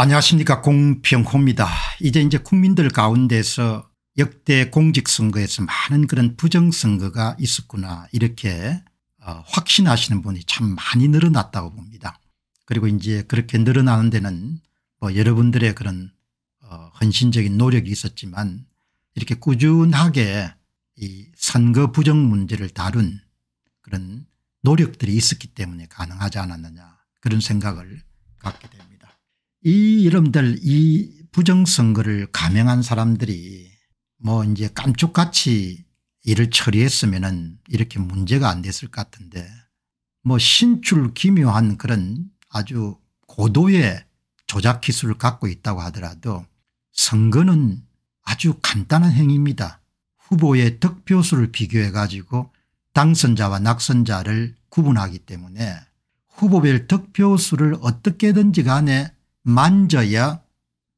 안녕하십니까 공평호입니다 이제 이제 국민들 가운데서 역대 공직선거에서 많은 그런 부정선거가 있었구나 이렇게 어, 확신하시는 분이 참 많이 늘어났다고 봅니다. 그리고 이제 그렇게 늘어나는 데는 뭐 여러분들의 그런 어, 헌신적인 노력이 있었지만 이렇게 꾸준하게 이 선거 부정 문제를 다룬 그런 노력들이 있었기 때문에 가능하지 않았느냐 그런 생각을 갖게 됩니다. 이 이름들 이 부정선거를 감행한 사람들이 뭐 이제 깜쪽같이 일을 처리했으면은 이렇게 문제가 안 됐을 것 같은데 뭐 신출 기묘한 그런 아주 고도의 조작 기술을 갖고 있다고 하더라도 선거는 아주 간단한 행위입니다. 후보의 득표수를 비교해 가지고 당선자와 낙선자를 구분하기 때문에 후보별 득표수를 어떻게든지 간에 만져야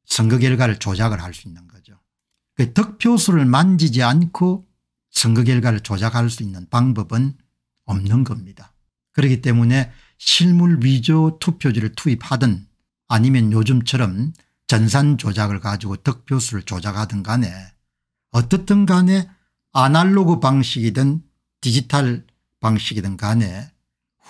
선거 결과를 조작을 할 수 있는 거죠. 그 득표수를 만지지 않고 선거 결과를 조작할 수 있는 방법은 없는 겁니다. 그렇기 때문에 실물 위조 투표지를 투입하든 아니면 요즘처럼 전산 조작을 가지고 득표수를 조작하든 간에 어떻든 간에 아날로그 방식이든 디지털 방식이든 간에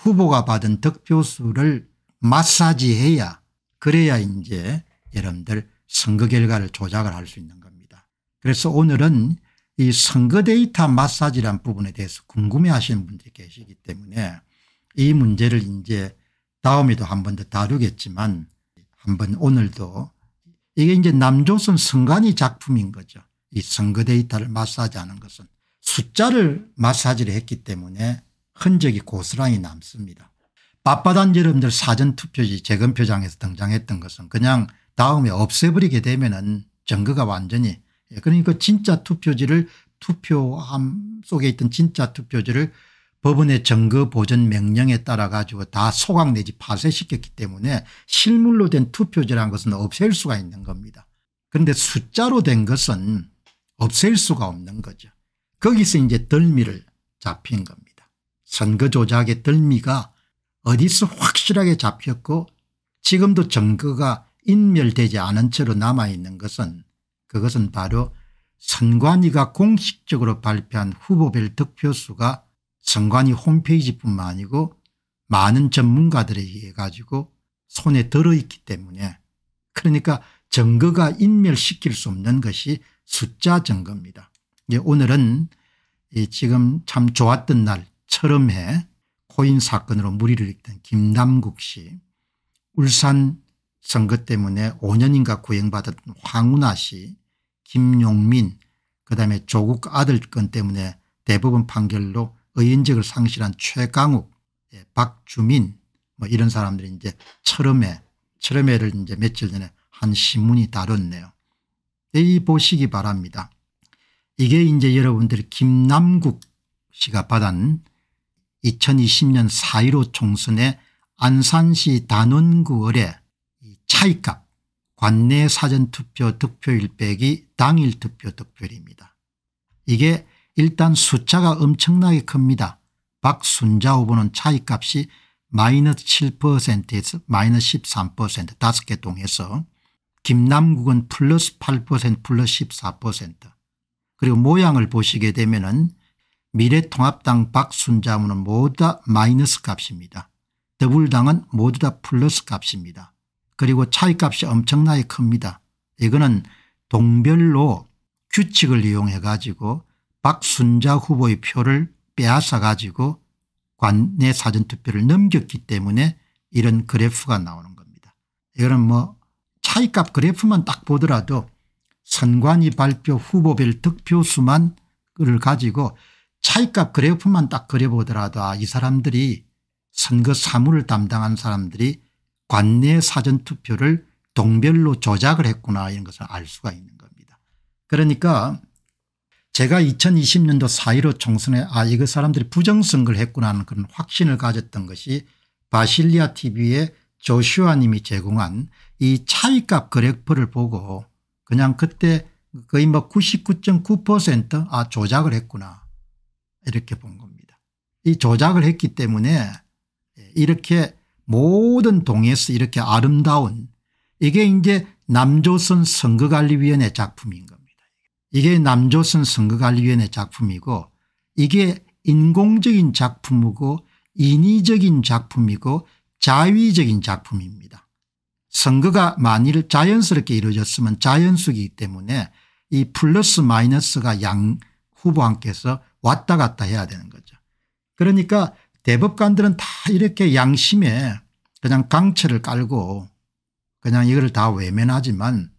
후보가 받은 득표수를 마사지해야 그래야 이제 여러분들 선거 결과를 조작을 할 수 있는 겁니다. 그래서 오늘은 이 선거 데이터 마사지란 부분에 대해서 궁금해 하시는 분들이 계시기 때문에 이 문제를 이제 다음에도 한 번 더 다루겠지만 한 번 오늘도 이게 이제 남조선 선관위 작품인 거죠. 이 선거 데이터를 마사지하는 것은 숫자를 마사지를 했기 때문에 흔적이 고스란히 남습니다. 빠빠단 여러분들 사전투표지 재검표장에서 등장했던 것은 그냥 다음에 없애버리게 되면 은 증거가 완전히 예, 그러니까 그 진짜 투표지를 투표함 속에 있던 진짜 투표지를 법원의 증거 보전 명령에 따라 가지고 다 소각 내지 파쇄시켰기 때문에 실물로 된 투표지란 것은 없앨 수가 있는 겁니다. 그런데 숫자로 된 것은 없앨 수가 없는 거죠. 거기서 이제 덜미를 잡힌 겁니다. 선거 조작의 덜미가 어디서 확실하게 잡혔고 지금도 증거가 인멸되지 않은 채로 남아있는 것은 그것은 바로 선관위가 공식적으로 발표한 후보별 득표수가 선관위 홈페이지뿐만 아니고 많은 전문가들에 의해 가지고 손에 들어있기 때문에 그러니까 증거가 인멸시킬 수 없는 것이 숫자 증거입니다. 예, 오늘은 지금 참 좋았던 날 처럼해 코인 사건으로 무리를 일으킨 김남국 씨 울산 선거 때문에 5년인가 구형받았던 황운하 씨 김용민 그다음에 조국 아들 건 때문에 대법원 판결로 의인직을 상실한 최강욱 예, 박주민 뭐 이런 사람들이 이제 철음에 철음에를 이제 며칠 전에 한 신문이 다뤘네요. 예, 이 보시기 바랍니다. 이게 이제 여러분들이 김남국 씨가 받은 2020년 4.15 총선에 안산시 단원구 을에 차이값 관내 사전투표 득표일 빼기 당일 투표 득표율입니다. 이게 일단 숫자가 엄청나게 큽니다. 박순자 후보는 차이값이 마이너스 7%에서 마이너스 13% 다섯 개 동에서 김남국은 플러스 8% 플러스 14% 그리고 모양을 보시게 되면 은 미래통합당 박순자 문은 모두 다 마이너스 값입니다. 더불당은 모두 다 플러스 값입니다. 그리고 차이값이 엄청나게 큽니다. 이거는 동별로 규칙을 이용해 가지고 박순자 후보의 표를 빼앗아 가지고 관내 사전투표를 넘겼기 때문에 이런 그래프가 나오는 겁니다. 이거는 뭐 차이값 그래프만 딱 보더라도 선관위 발표 후보별 득표수만을 가지고 차이값 그래프만 딱 그려보더라도 아, 이 사람들이 선거 사무를 담당한 사람들이 관내 사전투표를 동별로 조작을 했구나 이런 것을 알 수가 있는 겁니다. 그러니까 제가 2020년도 4.15 총선에 아 이거 사람들이 부정선거를 했구나 하는 그런 확신을 가졌던 것이 바실리아 tv의 조슈아 님이 제공한 이 차이값 그래프를 보고 그냥 그때 거의 뭐 99.9%아 조작을 했구나 이렇게 본 겁니다. 이 조작을 했기 때문에 예, 이렇게 모든 동에서 이렇게 아름다운 이게 이제 남조선 선거관리위원회 작품인 겁니다. 이게 남조선 선거관리위원회 작품이고 이게 인공적인 작품이고 인위적인 작품이고 자위적인 작품입니다. 선거가 만일 자연스럽게 이루어졌으면 자연수기 때문에 이 플러스 마이너스가 양 후보한께서 왔다 갔다 해야 되는 거죠. 그러니까 대법관들은 다 이렇게 양심에 그냥 강체를 깔고 그냥 이걸 다 외면하지만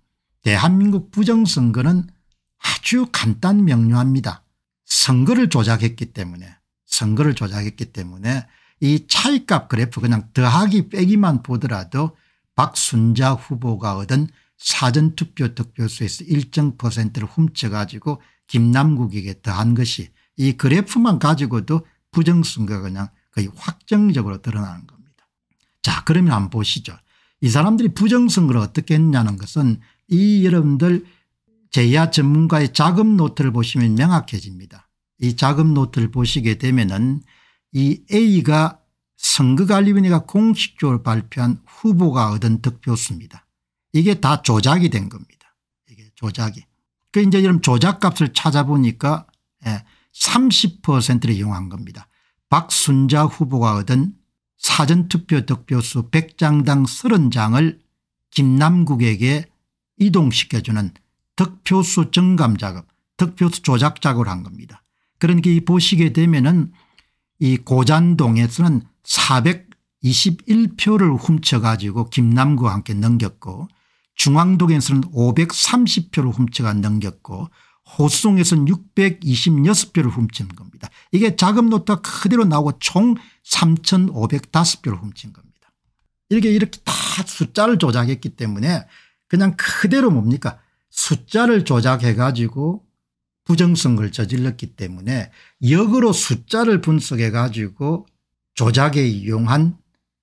대한민국 부정선거는 아주 간단 명료합니다. 선거를 조작했기 때문에 선거를 조작했기 때문에 이 차이값 그래프 그냥 더하기 빼기만 보더라도 박순자 후보가 얻은 사전투표 득표수에서 일정 퍼센트를 훔쳐가지고 김남국에게 더한 것이 이 그래프만 가지고도 부정선거가 그냥 거의 확정적으로 드러나는 겁니다. 자 그러면 한번 보시죠. 이 사람들이 부정선거를 어떻게 했냐는 것은 이 여러분들 제야 전문가의 자금 노트를 보시면 명확해집니다. 이 자금 노트를 보시게 되면은 이 A가 선거관리위원회가 공식적으로 발표한 후보가 얻은 득표수입니다. 이게 다 조작이 된 겁니다. 이게 조작이. 그 이제 이런 조작값을 찾아보니까 예, 30%를 이용한 겁니다. 박순자 후보가 얻은 사전투표 득표수 100장당 30장을 김남국에게 이동시켜주는 득표수 증감 작업 득표수 조작 작업을 한 겁니다. 그러니까 이 보시게 되면 은이 고잔동에서는 421표를 훔쳐가지고 김남국과 함께 넘겼고 중앙동에서는 530표를 훔쳐가 넘겼고 호수송에서는 626표를 훔친 겁니다. 이게 자금노트가 그대로 나오고 총 3505표를 훔친 겁니다. 이렇게 이렇게 다 숫자를 조작했기 때문에 그냥 그대로 뭡니까 숫자를 조작해 가지고 부정성을 저질렀기 때문에 역으로 숫자를 분석해 가지고 조작에 이용한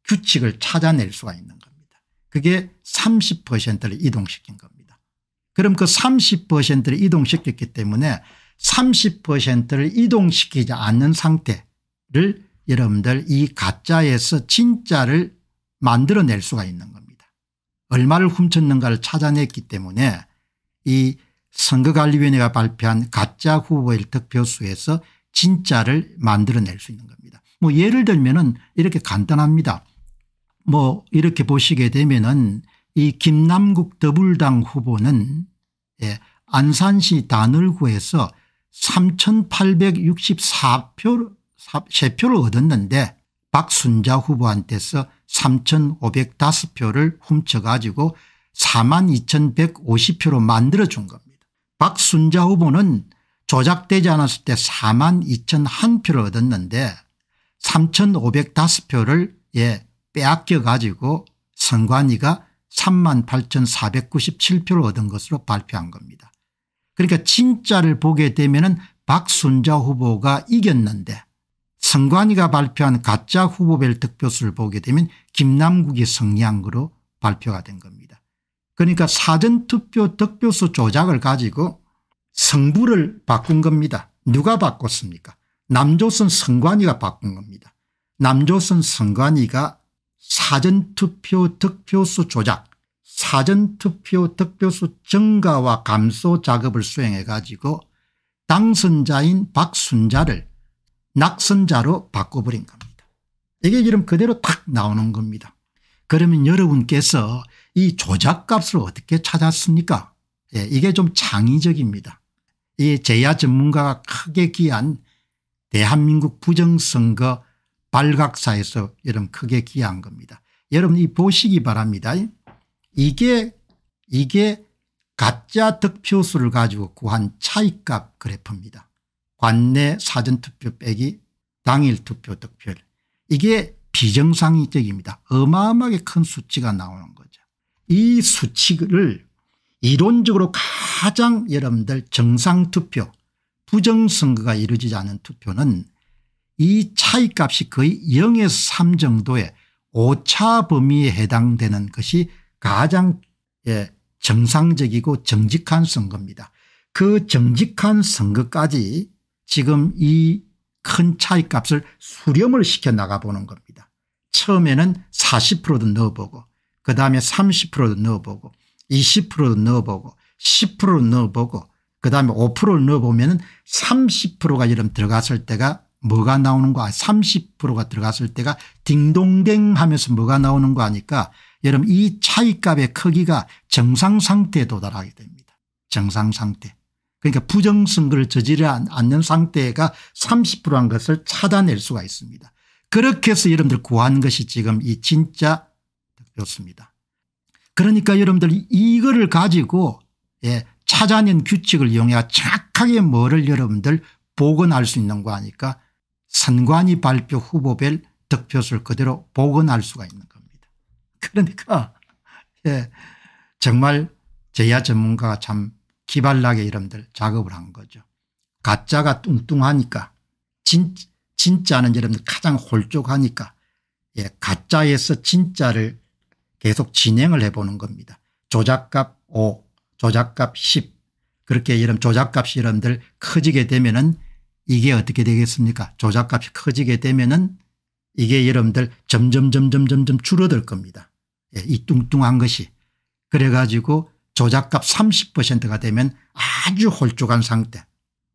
규칙을 찾아낼 수가 있는 겁니다. 그게 30%를 이동시킨 겁니다. 그럼 그 30%를 이동시켰기 때문에 30%를 이동시키지 않는 상태를 여러분들 이 가짜에서 진짜를 만들어낼 수가 있는 겁니다. 얼마를 훔쳤는가를 찾아냈기 때문에 이 선거관리위원회가 발표한 가짜 후보의 득표수에서 진짜를 만들어낼 수 있는 겁니다. 뭐 예를 들면 은 이렇게 간단합니다. 뭐 이렇게 보시게 되면 은이 김남국 더불당 후보는 예, 안산시 단늘구에서 3,864표를 3표를 얻었는데 박순자 후보한테서 3,505표를 훔쳐가지고 42,150표로 만들어준 겁니다. 박순자 후보는 조작되지 않았을 때 42,001표를 얻었는데 3,505표를 예, 빼앗겨 가지고 선관위가 3 8,497표를 얻은 것으로 발표한 겁니다. 그러니까 진짜를 보게 되면 은 박순자 후보가 이겼는데 선관위가 발표한 가짜 후보별 득표수를 보게 되면 김남국이 승리한 거로 발표가 된 겁니다. 그러니까 사전투표 득표수 조작을 가지고 성부를 바꾼 겁니다. 누가 바꿨습니까 남조선 선관위가 바꾼 겁니다. 남조선 선관위가 사전투표 득표수 조작 사전투표 득표수 증가와 감소 작업을 수행해 가지고 당선자인 박순자를 낙선자로 바꿔버린 겁니다. 이게 지금 그대로 딱 나오는 겁니다. 그러면 여러분께서 이 조작값을 어떻게 찾았습니까 예, 이게 좀 창의적입니다. 이 제야 전문가가 크게 기한 대한민국 부정선거 발각사에서 여러분 크게 기여한 겁니다. 여러분이 보시기 바랍니다. 이게 이게 가짜 득표수를 가지고 구한 차이값 그래프입니다. 관내 사전투표 빼기 당일 투표 득표율 이게 비정상적입니다. 어마어마하게 큰 수치가 나오는 거죠. 이 수치를 이론적으로 가장 여러분들 정상투표 부정선거가 이루어지지 않은 투표는 이 차이값이 거의 0에서 3 정도의 오차 범위에 해당되는 것이 가장 예, 정상적이고 정직한 선거입니다. 그 정직한 선거까지 지금 이 큰 차이값을 수렴을 시켜 나가보는 겁니다. 처음에는 40%도 넣어보고 그다음에 30%도 넣어보고 20%도 넣어보고 10%도 넣어보고 그다음에 5%를 넣어보면 30%가 이런 들어갔을 때가 뭐가 나오는 거 아니야. 30%가 들어갔을 때가 딩동댕 하면서 뭐가 나오는 거 아니까 여러분 이 차이값의 크기가 정상 상태에 도달하게 됩니다. 정상 상태. 그러니까 부정선거를 저지르지 않는 상태가 30%한 것을 찾아낼 수가 있습니다. 그렇게 해서 여러분들 구한 것이 지금 이 진짜 좋습니다 그러니까 여러분들 이거를 가지고 예, 찾아낸 규칙을 이용해 정확하게 뭐를 여러분들 복원할 수 있는 거 아니까 선관위 발표 후보별 득표수를 그대로 복원할 수가 있는 겁니다. 그러니까 예, 정말 제야 전문가가 참 기발나게 이름들 작업을 한 거죠. 가짜가 뚱뚱하니까 진, 진짜는 여러분들 가장 홀쭉하니까 예, 가짜에서 진짜를 계속 진행을 해보는 겁니다. 조작값 5 조작값 10 그렇게 이런 조작값이 여러분들 커지게 되면 은 이게 어떻게 되겠습니까 조작값이 커지게 되면 은 이게 여러분들 점점 점점 점점 줄어들 겁니다. 예, 이 뚱뚱한 것이 그래가지고 조작값 30%가 되면 아주 홀쭉한 상태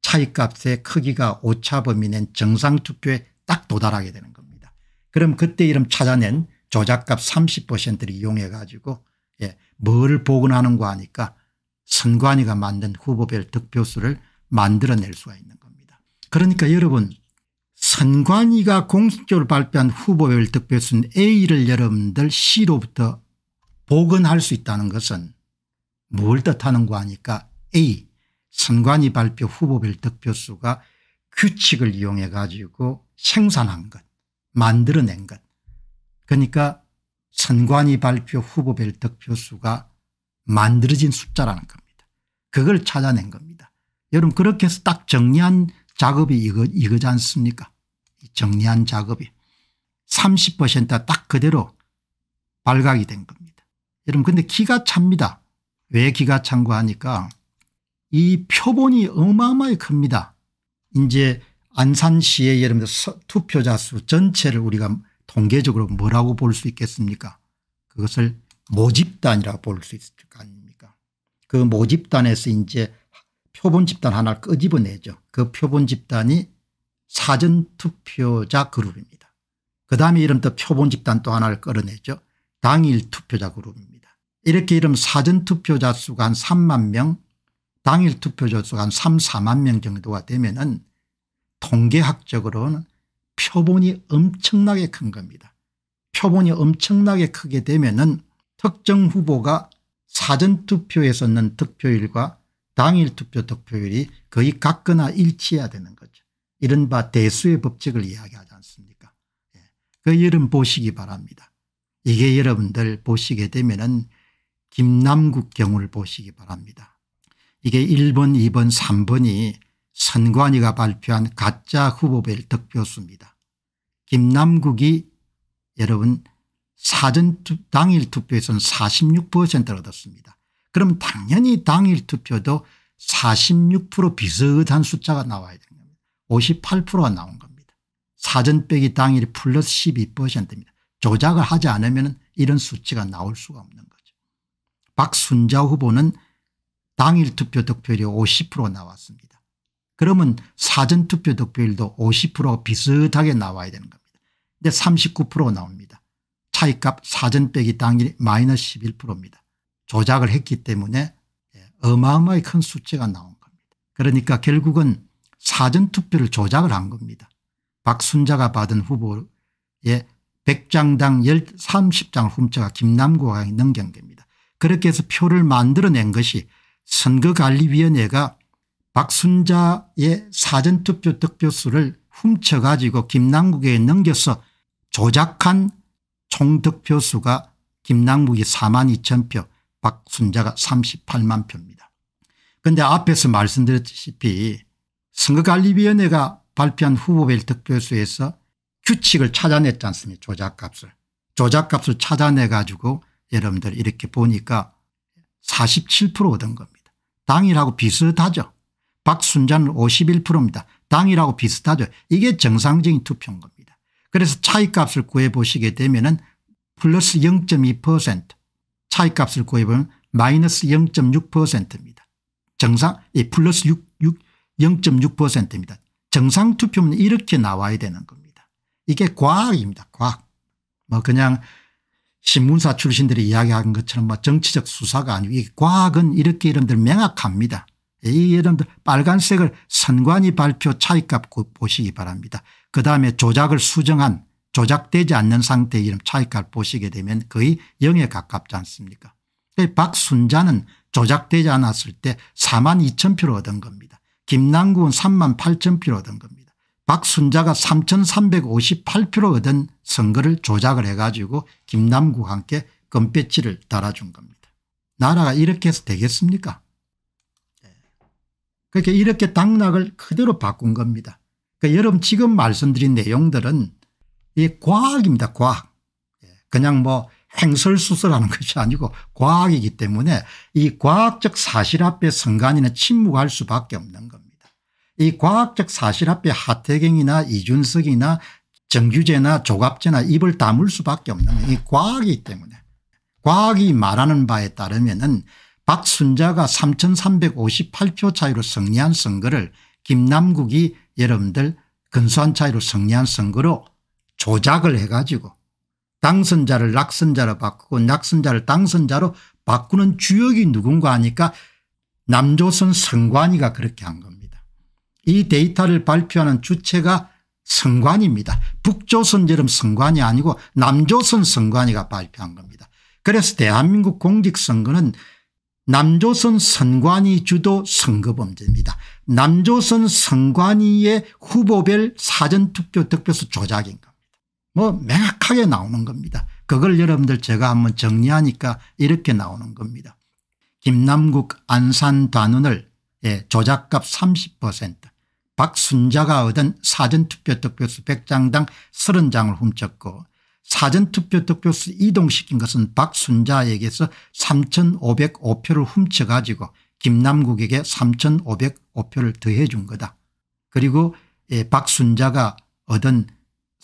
차이값의 크기가 오차 범위 낸 정상투표에 딱 도달하게 되는 겁니다. 그럼 그때 이름 찾아낸 조작값 30%를 이용해 가지고 예, 뭘복원하는거 하니까 선관위가 만든 후보별 득표수를 만들어낼 수가 있는 거예요. 그러니까 여러분 선관위가 공식적으로 발표한 후보별 득표수는 A를 여러분들 C로부터 복원할 수 있다는 것은 뭘 뜻하는 거 아니까 A 선관위 발표 후보별 득표수가 규칙을 이용해 가지고 생산한 것 만들어낸 것 그러니까 선관위 발표 후보별 득표수가 만들어진 숫자라는 겁니다. 그걸 찾아낸 겁니다. 여러분 그렇게 해서 딱 정리한 작업이 이거, 이거지 않습니까 정리한 작업이 30%딱 그대로 발각이 된 겁니다. 여러분 근데 기가 찹니다. 왜 기가 찬고 하니까 이 표본이 어마어마히 큽니다. 이제 안산시의 예를 들어 투표자 수 전체를 우리가 통계적으로 뭐라고 볼 수 있겠습니까 그것을 모집단이라고 볼 수 있을 거 아닙니까 그 모집단에서 이제 표본 집단 하나 를 끄집어내죠. 그 표본 집단이 사전투표자 그룹입니다. 그 다음에 이름부 표본 집단 또 하나를 끌어내죠. 당일 투표자 그룹입니다. 이렇게 이름 사전투표자 수가 한 3만 명 당일 투표자 수가 한 3, 4만 명 정도가 되면 은 통계학적으로는 표본이 엄청나게 큰 겁니다. 표본이 엄청나게 크게 되면 은 특정 후보가 사전투표에 서는 득표율과 당일 투표 득표율이 거의 같거나 일치해야 되는 거죠. 이른바 대수의 법칙을 이야기하지 않습니까 예. 그 여름 보시기 바랍니다. 이게 여러분들 보시게 되면 은 김남국 경우를 보시기 바랍니다. 이게 1번 2번 3번이 선관위가 발표한 가짜 후보별 득표수입니다. 김남국이 여러분 사전 당일 투표에서는 46%를 얻었습니다. 그럼 당연히 당일 투표도 46% 비슷한 숫자가 나와야 되는 겁니다. 58%가 나온 겁니다. 사전 빼기 당일 이 플러스 12%입니다. 조작을 하지 않으면 이런 수치가 나올 수가 없는 거죠. 박순자 후보는 당일 투표 득표율이 50% 나왔습니다. 그러면 사전 투표 득표율도 50% 비슷하게 나와야 되는 겁니다. 근데 39% 나옵니다. 차이값 사전 빼기 당일 이 마이너스 11%입니다. 조작을 했기 때문에 예, 어마어마히 큰 수치가 나온 겁니다. 그러니까 결국은 사전투표를 조작을 한 겁니다. 박순자가 받은 후보의 100장당 30장을 훔쳐가 김남국왕이 넘긴 겁니다. 그렇게 해서 표를 만들어낸 것이 선거관리위원회가 박순자의 사전투표 득표수를 훔쳐가지고 김남국에 넘겨서 조작한 총득표수가 김남국이 4만 2천 표 박순자가 38만 표입니다. 그런데 앞에서 말씀드렸다시피 선거관리위원회가 발표한 후보별 득표수에서 규칙을 찾아냈지 않습니까 조작값을. 조작값을 찾아내 가지고 여러분들 이렇게 보니까 47% 얻은 겁니다. 당일하고 비슷하죠. 박순자는 51%입니다. 당일하고 비슷하죠. 이게 정상적인 투표인 겁니다. 그래서 차익값을 구해보시게 되면 은 플러스 0.2% 차이값을 구해보면 마이너스 0.6%입니다. 정상 예, 플러스 0.6%입니다. 정상 투표면 이렇게 나와야 되는 겁니다. 이게 과학입니다. 과학. 뭐 그냥 신문사 출신들이 이야기하 것처럼 뭐 정치적 수사가 아니고 이 과학은 이렇게 여러분들 명확합니다. 이 여러분들 빨간색을 선관위 발표 차이값 보시기 바랍니다. 그 다음에 조작을 수정한 조작되지 않는 상태 이름 차이값 보시게 되면 거의 0에 가깝지 않습니까 그 박순자는 조작되지 않았을 때 4만 2천 표를 얻은 겁니다. 김남국은 3만 8천 표를 얻은 겁니다. 박순자가 3,358표를 얻은 선거를 조작을 해가지고 김남국과 함께 금배치를 달아준 겁니다. 나라가 이렇게 해서 되겠습니까 예. 그렇게 이렇게 당락을 그대로 바꾼 겁니다. 그러니까 여러분 지금 말씀드린 내용들은 이게 과학입니다. 과학. 예, 그냥 뭐 행설수설하는 것이 아니고 과학이기 때문에 이 과학적 사실 앞에 선관위는 침묵할 수밖에 없는 겁니다. 이 과학적 사실 앞에 하태경이나 이준석이나 정규제나 조갑제나 입을 다물 수밖에 없는 이 과학이기 때문에 과학이 말하는 바에 따르면 은 박순자가 3358표 차이로 승리한 선거를 김남국이 여러분들 근소한 차이로 승리한 선거로 조작을 해가지고 당선자를 낙선자로 바꾸고 낙선자를 당선자로 바꾸는 주역이 누군가 하니까 남조선 선관위가 그렇게 한 겁니다. 이 데이터를 발표하는 주체가 선관위입니다 북조선처럼 선관위 아니고 남조선 선관위가 발표한 겁니다. 그래서 대한민국 공직선거는 남조선 선관위 주도 선거범죄입니다. 남조선 선관위의 후보별 사전투표 득표수 조작인 겁니다. 뭐 명확하게 나오는 겁니다. 그걸 여러분들 제가 한번 정리하니까 이렇게 나오는 겁니다. 김남국 안산 단원을 예, 조작값 30% 박순자가 얻은 사전투표 득표수 100장당 30장을 훔쳤고 사전투표 득표수 이동시킨 것은 박순자에게서 3505표를 훔쳐가지고 김남국에게 3505표를 더해 준 거다. 그리고 예, 박순자가 얻은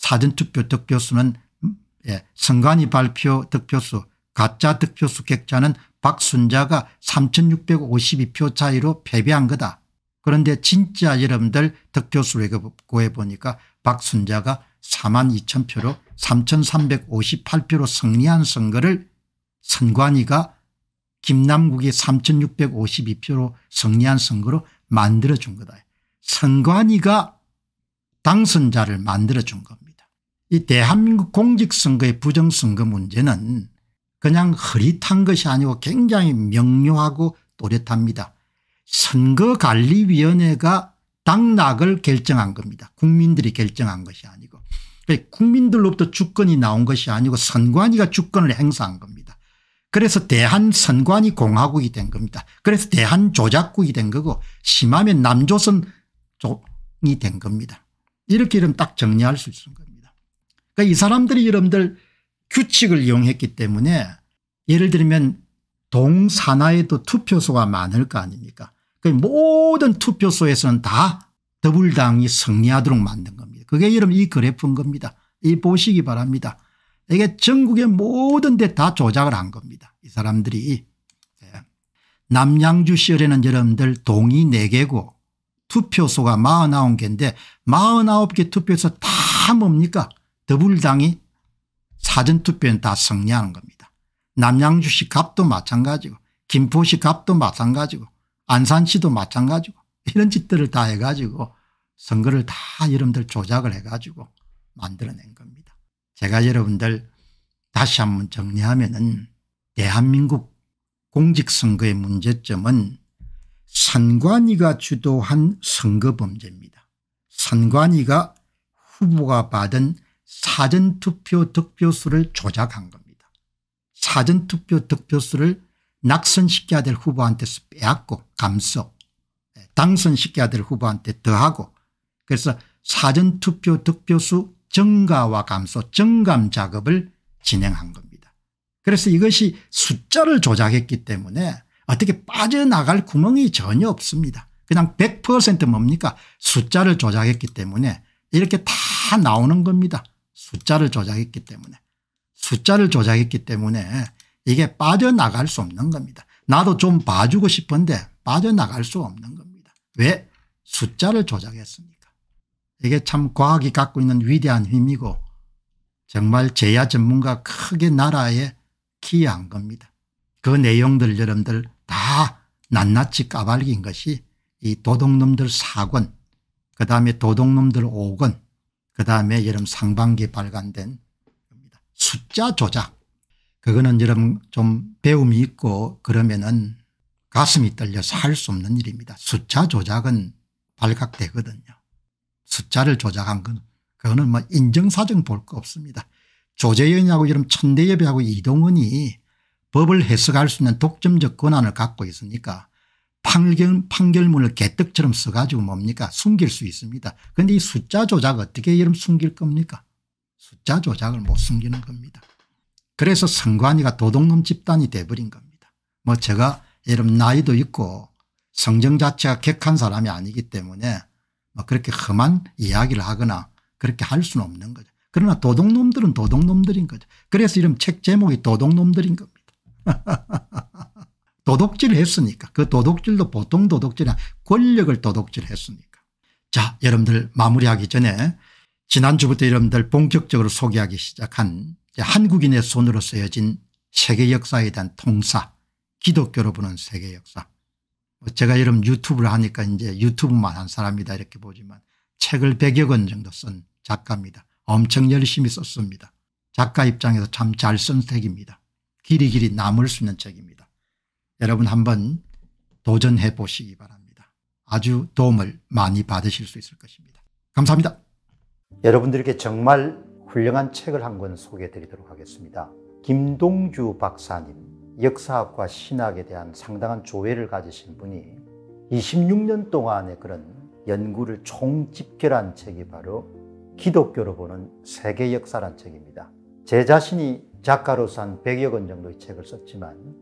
사전투표 득표수는 음? 예, 선관위 발표 득표수 가짜 득표수 객자는 박순자가 3652표 차이로 패배한 거다. 그런데 진짜 여러분들 득표수를 구해보니까 박순자가 4 2 0 0 0 표로 3,358표로 승리한 선거를 선관위가 김남국이 3,652표로 승리한 선거로 만들어준 거다. 선관위가 당선자를 만들어준 겁니다. 이 대한민국 공직선거의 부정선거 문제는 그냥 흐릿한 것이 아니고 굉장히 명료하고 또렷합니다. 선거관리위원회가 당락을 결정한 겁니다. 국민들이 결정한 것이 아니고 국민들로부터 주권이 나온 것이 아니고 선관위가 주권을 행사한 겁니다. 그래서 대한선관위 공화국이 된 겁니다. 그래서 대한조작국이 된 거고 심하면 남조선이 된 겁니다. 이렇게 이름 딱 정리할 수 있는 거예 그러니까 이 사람들이 여러분들 규칙을 이용했기 때문에 예를 들면 동산하에도 투표소가 많을 거 아닙니까 그러니까 모든 투표소에서는 다 더불당이 승리하도록 만든 겁니다. 그게 여러분 이 그래프인 겁니다. 이 보시기 바랍니다. 이게 전국의 모든 데 다 조작을 한 겁니다. 이 사람들이. 예. 남양주 시절에는 여러분들 동이 4개고 투표소가 49개인데 49개 투표소 다 뭡니까 더불당이 사전투표는 다 승리하는 겁니다. 남양주시 갑도 마찬가지고 김포시 갑도 마찬가지고 안산시도 마찬가지고 이런 짓들을 다 해가지고 선거를 다 여러분들 조작을 해가지고 만들어낸 겁니다. 제가 여러분들 다시 한번 정리하면 은 대한민국 공직선거의 문제점은 선관위가 주도한 선거 범죄입니다. 선관위가 후보가 받은 사전투표 득표수를 조작한 겁니다. 사전투표 득표수를 낙선시켜야 될 후보한테서 빼앗고 감소 예, 당선시켜야 될 후보한테 더하고 그래서 사전투표 득표수 증가와 감소 증감 작업을 진행한 겁니다. 그래서 이것이 숫자를 조작했기 때문에 어떻게 빠져나갈 구멍이 전혀 없습니다. 그냥 100% 뭡니까 숫자를 조작했기 때문에 이렇게 다 나오는 겁니다. 숫자를 조작했기 때문에 숫자를 조작했기 때문에 이게 빠져나갈 수 없는 겁니다. 나도 좀 봐주고 싶은데 빠져나갈 수 없는 겁니다. 왜? 숫자를 조작했습니까? 이게 참 과학이 갖고 있는 위대한 힘이고 정말 제야 전문가 크게 나라에 기여한 겁니다. 그 내용들 여러분들 다 낱낱이 까발긴 것이 이 도둑놈들 4권 그다음에 도둑놈들 5권 그다음에 여름 상반기 발간된 겁니다. 숫자 조작 그거는 여러분 좀 배움이 있고 그러면은 가슴이 떨려서 할 수 없는 일입니다. 숫자 조작은 발각되거든요. 숫자를 조작한 건 그거는 뭐 인정사정 볼 거 없습니다. 조재연이하고 여름 천대엽이하고 이동원이 법을 해석할 수 있는 독점적 권한을 갖고 있으니까 판결, 판결문을 개떡처럼 써가지고 뭡니까 숨길 수 있습니다. 그런데 이 숫자 조작 어떻게 이름 숨길 겁니까 숫자 조작을 못 숨기는 겁니다. 그래서 선관위가 도둑놈 집단이 돼버린 겁니다. 뭐 제가 여러 나이도 있고 성정 자체가 객한 사람이 아니기 때문에 뭐 그렇게 험한 이야기를 하거나 그렇게 할 수는 없는 거죠. 그러나 도둑놈들은 도둑놈들인 거죠. 그래서 이런 책 제목이 도둑놈들인 겁니다. 도둑질을 했으니까 그 도둑질도 보통 도둑질이 나 권력을 도둑질했으니까. 자 여러분들 마무리하기 전에 지난주부터 여러분들 본격적으로 소개하기 시작한 한국인의 손으로 쓰여진 세계 역사에 대한 통사 기독교로 보는 세계 역사 뭐 제가 여러분 유튜브를 하니까 이제 유튜브만 한 사람이다 이렇게 보지만 책을 100여 권 정도 쓴 작가입니다. 엄청 열심히 썼습니다. 작가 입장에서 참 잘 쓴 책입니다. 길이 길이 남을 수 있는 책입니다. 여러분 한번 도전해 보시기 바랍니다. 아주 도움을 많이 받으실 수 있을 것입니다. 감사합니다. 여러분들께 정말 훌륭한 책을 한 권 소개해 드리도록 하겠습니다. 김동주 박사님, 역사학과 신학에 대한 상당한 조회를 가지신 분이 26년 동안의 그런 연구를 총집결한 책이 바로 기독교로 보는 세계 역사란 책입니다. 제 자신이 작가로서 한 100여 권 정도의 책을 썼지만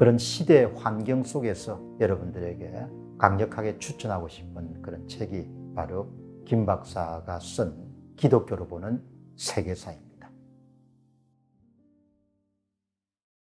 그런 시대 환경 속에서 여러분들에게 강력하게 추천하고 싶은 그런 책이 바로 김 박사가 쓴 기독교로 보는 세계사입니다.